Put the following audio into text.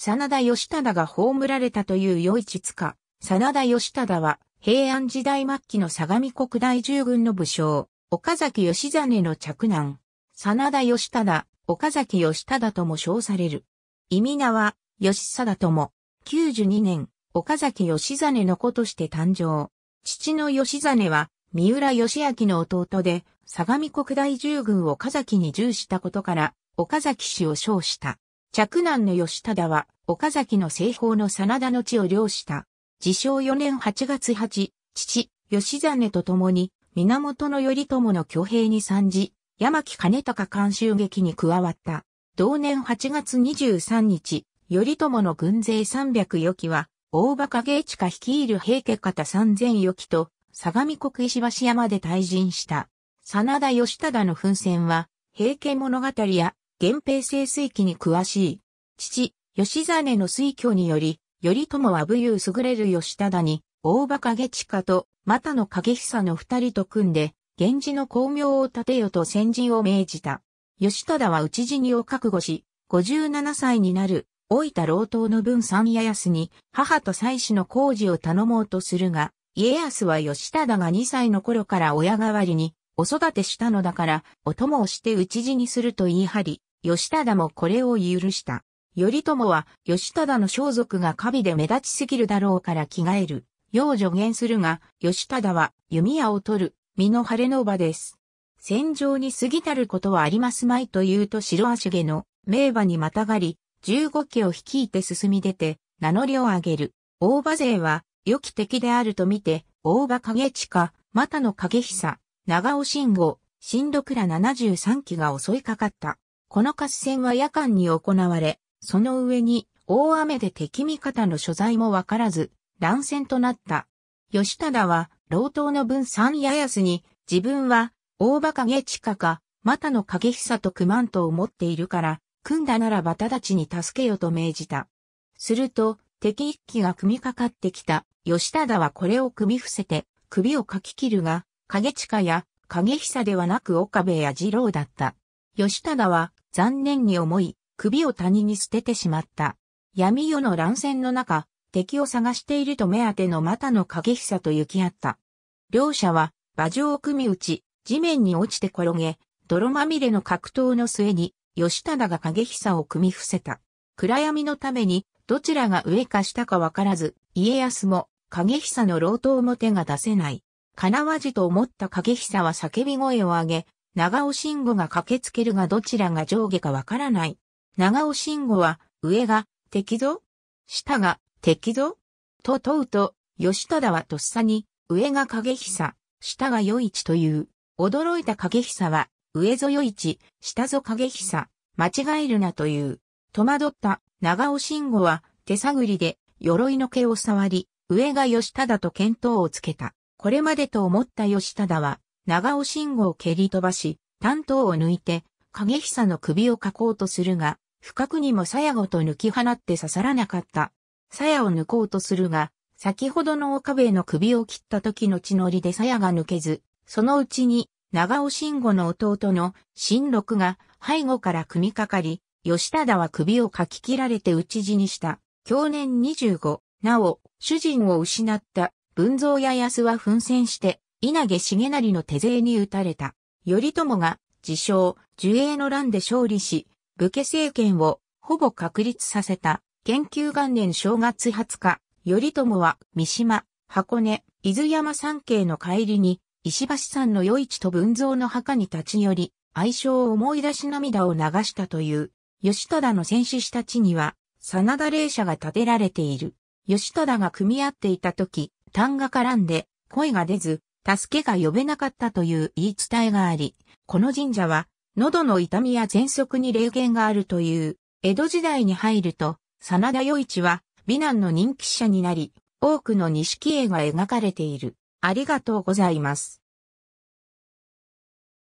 真田義忠が葬られたという余市塚。真田義忠は、平安時代末期の相模国大従軍の武将、岡崎義真の嫡男。真田義忠、岡崎義忠とも称される。意味名は、義貞とも、92年、岡崎義真の子として誕生。父の義真は、三浦義明の弟で、相模国大従軍を岡崎に従したことから、岡崎氏を称した。着男の吉忠は、岡崎の西方の真田の地を領した。自称4年8月8、父、吉真と共に、源頼朝の挙兵に参じ、山木兼高監修劇に加わった。同年8月23日、頼朝の軍勢300余機は、大馬影地下率いる平家方3000余機と、相模国石橋山で退陣した。真田義忠の奮戦は、平家物語や源平盛水器に詳しい。父、吉真の推挙により、頼朝は武勇優れる吉忠に、大馬影近と、又の影久の二人と組んで、源氏の功名を立てよと先陣を命じた。吉忠は討死にを覚悟し、57歳になる、老いた老頭の分三家康に、母と妻子の工事を頼もうとするが、家康は吉忠が2歳の頃から親代わりに、お育てしたのだから、お供をして討死にすると言い張り、吉忠もこれを許した。頼朝は吉忠の装束がカビで目立ちすぎるだろうから着替える。よう助言するが、吉忠は弓矢を取る、身の晴れの場です。戦場に過ぎたることはありますまいと言うと白足毛の名馬にまたがり、十五家を率いて進み出て、名乗りを上げる。大馬勢は、良き敵であると見て、大馬影近、又の影久、長尾信吾、新六ら73機が襲いかかった。この合戦は夜間に行われ、その上に大雨で敵味方の所在もわからず、乱戦となった。吉忠は、老頭の分三ややすに、自分は、大馬影近か、又の影久とまんとを持っているから、組んだならば直ちに助けよと命じた。すると、敵一機が組みかかってきた。吉忠はこれを組み伏せて、首をかき切るが、影近や影久ではなく岡部や二郎だった。吉忠は、残念に思い、首を谷に捨ててしまった。闇夜の乱戦の中、敵を探していると目当ての股の影久と行き合った。両者は、馬上を組み打ち、地面に落ちて転げ、泥まみれの格闘の末に、吉忠が影久を組み伏せた。暗闇のために、どちらが上か下かわからず、家康も、影久の老頭も手が出せない。かなわじと思った影久は叫び声を上げ、長尾慎吾が駆けつけるがどちらが上下かわからない。長尾慎吾は、上が、敵ぞ下が、敵ぞと問うと、吉忠はとっさに、上が影久、下が与一という。驚いた影久は、上ぞ与一、下ぞ影久、間違えるなという。戸惑った長尾慎吾は、手探りで、鎧の毛を触り、上が吉忠と見当をつけた。これまでと思った吉忠は、長尾信号を蹴り飛ばし、担当を抜いて、影久の首をかこうとするが、深くにも鞘ごと抜き放って刺さらなかった。鞘を抜こうとするが、先ほどの岡部の首を切った時の血のりで鞘が抜けず、そのうちに、長尾慎吾の弟の新六が背後から組みかかり、吉忠は首をかき切られて討ち死にした。去年25、なお、主人を失った文蔵や安は奮戦して、稲毛重成の手勢に打たれた。頼朝が自称、樹栄の乱で勝利し、武家政権をほぼ確立させた。研究元年正月20日、頼朝は三島、箱根、伊豆山山系の帰りに、石橋山の余市と文蔵の墓に立ち寄り、愛称を思い出し涙を流したという、吉忠の戦士たちには、真田霊社が建てられている。吉忠が組み合っていた時、単が絡んで、声が出ず、助けが呼べなかったという言い伝えがあり、この神社は、喉の痛みや喘息に霊言があるという、江戸時代に入ると、真田与一は、美男の人気者になり、多くの錦絵が描かれている。ありがとうございます。